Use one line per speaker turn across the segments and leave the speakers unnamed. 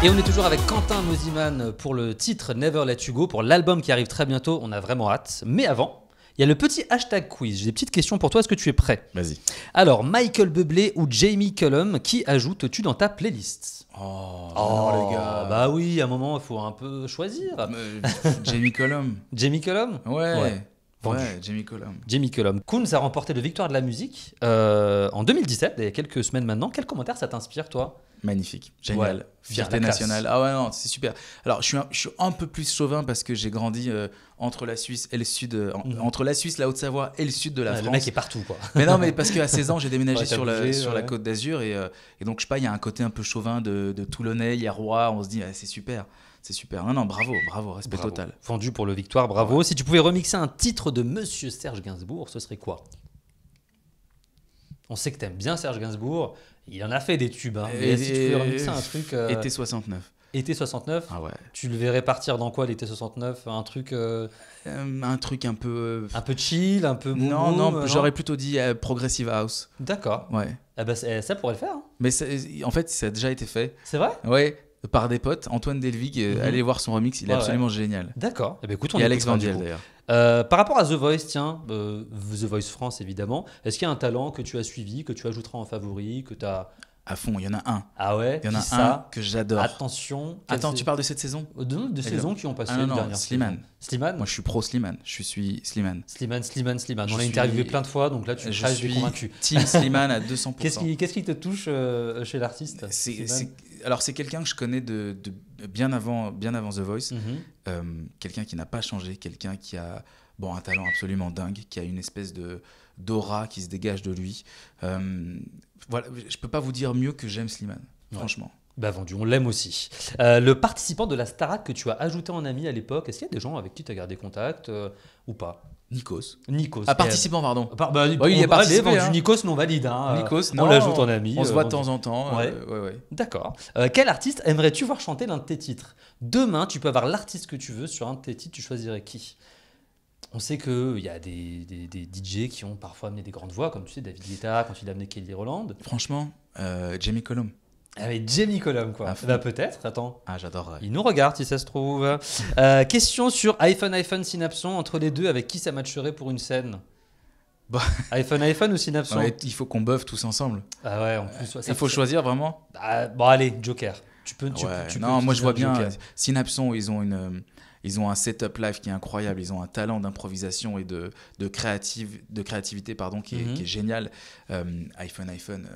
Et on est toujours avec Quentin Mosiman pour le titre Never Let You Go, pour l'album qui arrive très bientôt, on a vraiment hâte. Mais avant, il y a le petit hashtag quiz. J'ai des petites questions pour toi, est-ce que tu es prêt Vas-y. Alors, Michael Bublé ou Jamie Cullum, qui ajoutes-tu dans ta playlist Oh, oh les gars. Bah oui, à un moment, il faut un peu choisir. Jamie Cullum. Jamie Cullum Ouais. ouais. Jamie Cullum. Jamie Cullum. Kunz a remporté le Victoire de la musique euh, en 2017, il y a quelques
semaines maintenant. Quel commentaire ça t'inspire, toi Magnifique, génial, fierté nationale. Ah ouais, non, c'est super. Alors, je suis, un, peu plus chauvin parce que j'ai grandi euh, entre la Suisse et le sud, euh, mhm. entre la Suisse, la Haute-Savoie et le sud de la ah, France. Le mec est partout, quoi. Mais non, mais parce qu'à 16 ans, j'ai déménagé sur, la, côte d'Azur euh, et, donc, je sais pas, il y a un côté un peu chauvin de, de Toulonnais, il Roi, on se dit, c'est super. C'est super. Non, non, bravo, bravo, respect total.
Vendu pour le victoire, bravo. Si tu pouvais remixer un titre de Monsieur Serge Gainsbourg, ce serait quoi On sait que t'aimes bien Serge Gainsbourg. Il en a fait des tubes. si hein. tu un truc. Euh, été 69. Été 69 ah ouais. Tu le verrais partir dans quoi l'été 69 Un truc. Euh, euh, un truc un peu. Un peu chill, un peu. non, non, j'aurais
plutôt dit Progressive House. D'accord. Ouais. Ah bah, ça pourrait le faire. Hein. Mais en fait, ça a déjà été fait. C'est vrai Ouais par des potes. Antoine Delvig, euh, mhm. allez voir son remix, il est absolument génial. D'accord. Eh ben, écoute, on Et Alex Vandiel d'ailleurs. Euh, par rapport à The
Voice, tiens, euh, The Voice France évidemment, est-ce qu'il y a un talent que tu as suivi, que tu ajouteras en favori, que tu as.
À fond, il y en a un. Ah ouais Il y en a un que j'adore. Attention. Attends, tu parles de
cette saison De, saisons qui ont passé l'année ah dernière Slimane.
Sliman Moi, je suis pro Sliman Je suis Sliman
Sliman Sliman Sliman On l'a interviewé plein de fois, donc là, tu je suis convaincu. Team Sliman à 200%. Qu'est-ce
qui, te touche chez l'artiste alors c'est quelqu'un que je connais de, bien avant, bien avant The Voice, mhm. euh, quelqu'un qui n'a pas changé, quelqu'un qui a bon un talent absolument dingue, qui a une espèce de d'aura qui se dégage de lui. Je euh, voilà, je peux pas vous dire mieux que j'aime Slimane, franchement. Bah vendu, on l'aime aussi. Euh, le participant
de la Starac que tu as ajouté en ami à l'époque, est-ce qu'il y a des gens avec qui tu as gardé contact ou pas
Nikos. Nikos. Ah, participant, pardon. Ah, bah, oh, il y a du hein. Nikos hein. non valide. Nikos, non, on l'ajoute en ami. On se voit euh, de temps en temps. Euh, D'accord.
Euh, quel artiste aimerais-tu voir chanter l'un de tes titres Demain, tu peux avoir l'artiste que tu veux sur un de tes titres, tu choisirais qui on sait qu'il y a des, des, des, DJ qui ont parfois amené des grandes voix, comme tu sais, David Guetta, quand il a amené Kelly Roland. Franchement, Jamie Colomb. Avec Jamie Colomb, quoi. Bah, peut-être, attends. Ah, j'adorerais. Il nous regarde, si ça se trouve. Euh, question sur iPhone, iPhone, Synapson. Entre les deux, avec qui ça matcherait pour une scène
bah. iPhone, iPhone ou Synapson Il faut qu'on buffe tous ensemble. Ah
ouais, euh, ça, il faut choisir vraiment bah, Bon, allez, Joker. Tu peux. Tu, non, moi je vois bien. Euh,
Synapson, ils ont une. Ils ont un setup live qui est incroyable. Ils ont un talent d'improvisation et de, de, créative, de créativité pardon, qui, est, mhm. génial. iPhone, iPhone,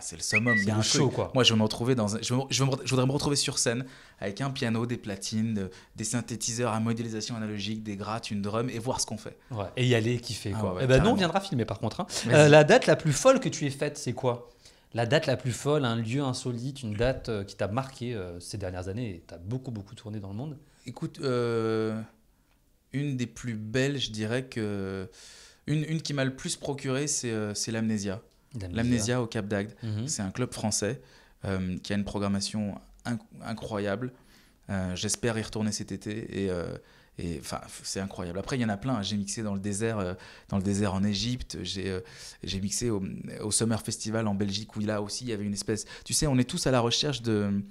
c'est le summum. C'est chaud, quoi. Moi, je me dans, je, voudrais me retrouver sur scène avec un piano, des platines, des synthétiseurs à modélisation analogique, des grattes, une drum et voir ce qu'on fait. et y aller, kiffer, ah quoi. et eh ben on viendra filmer, par contre. Hein. Euh, la
date la plus folle que tu aies faite, c'est quoi La date la plus folle, un lieu insolite, une date euh, qui t'a marqué euh, ces dernières années et t'as beaucoup, beaucoup tourné dans le monde
Écoute, une des plus belles, je dirais que. une qui m'a le plus procuré, c'est l'amnésia. L'Amnésia au Cap d'Agde. Mhm. C'est un club français euh, qui a une programmation incroyable. Euh, j'espère y retourner cet été et euh, c'est incroyable après il y en a plein hein. j'ai mixé dans le désert dans le désert en Égypte j'ai mixé au, Summer Festival en Belgique où là aussi il y avait une espèce tu sais on est tous à la recherche de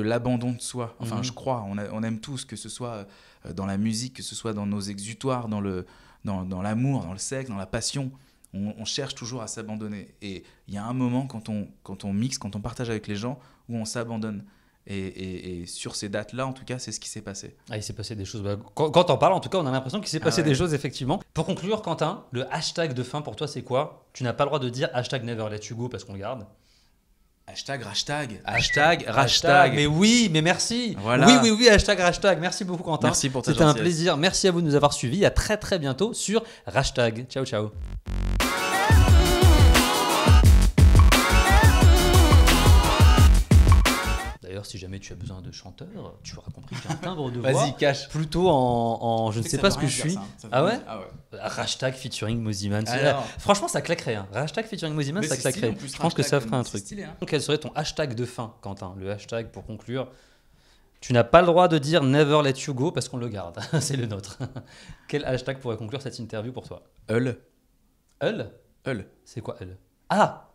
l'abandon de soi enfin mhm. je crois on, aime tous que ce soit dans la musique que ce soit dans nos exutoires dans le dans l'amour dans le sexe dans la passion on, cherche toujours à s'abandonner. Et il y a un moment quand on, quand on mixe, quand on partage avec les gens, où on s'abandonne. Et, sur ces dates-là, en tout cas, c'est ce qui s'est passé. Ah, il s'est passé des choses. Bah, quand, quand, on parle, en tout cas, on a l'impression qu'il s'est ah passé des choses, effectivement.
Pour conclure, Quentin, le hashtag de fin pour toi, c'est quoi Tu n'as pas le droit de dire hashtag never let you go parce qu'on le garde. Hashtag, hashtag, hashtag, hashtag. Mais oui, mais merci. Oui, oui, oui, hashtag, hashtag. Merci beaucoup, Quentin. Merci pour ta C'était un plaisir. Merci à vous de nous avoir suivis. À très, très bientôt sur hashtag. Ciao, ciao. si jamais tu as besoin de chanteur, tu auras compris qu'un timbre de voix. Vas-y, cache. Plutôt en, je ne sais pas ce que je suis. Ah, ah, ouais Hashtag featuring Moziman. Franchement, ça claquerait. Hein. Hashtag featuring Moziman, ça claquerait. je pense que ça ferait un truc. Hein. Quel serait ton hashtag de fin, Quentin Le hashtag pour conclure. Tu n'as pas le droit de dire Never Let You Go parce qu'on le garde. C'est le nôtre. Quel hashtag pourrait conclure cette interview pour toi elle Hull C'est quoi elle Ah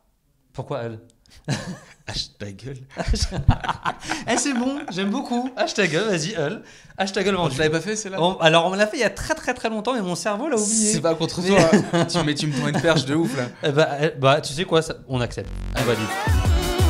Pourquoi elle Hashtag gueule. Eh, c'est bon, j'aime beaucoup. Hashtag gueule, vas-y, hull. Hashtag gueule ah, Tu Je l'avais pas fait, c'est là alors, on l'a fait il y a très très très longtemps, mais mon cerveau l'a oublié. C'est pas contre toi. Hein. tu, mais tu me prends une perche de ouf là. Eh bah, eh bah, tu sais quoi, ça- on accepte. va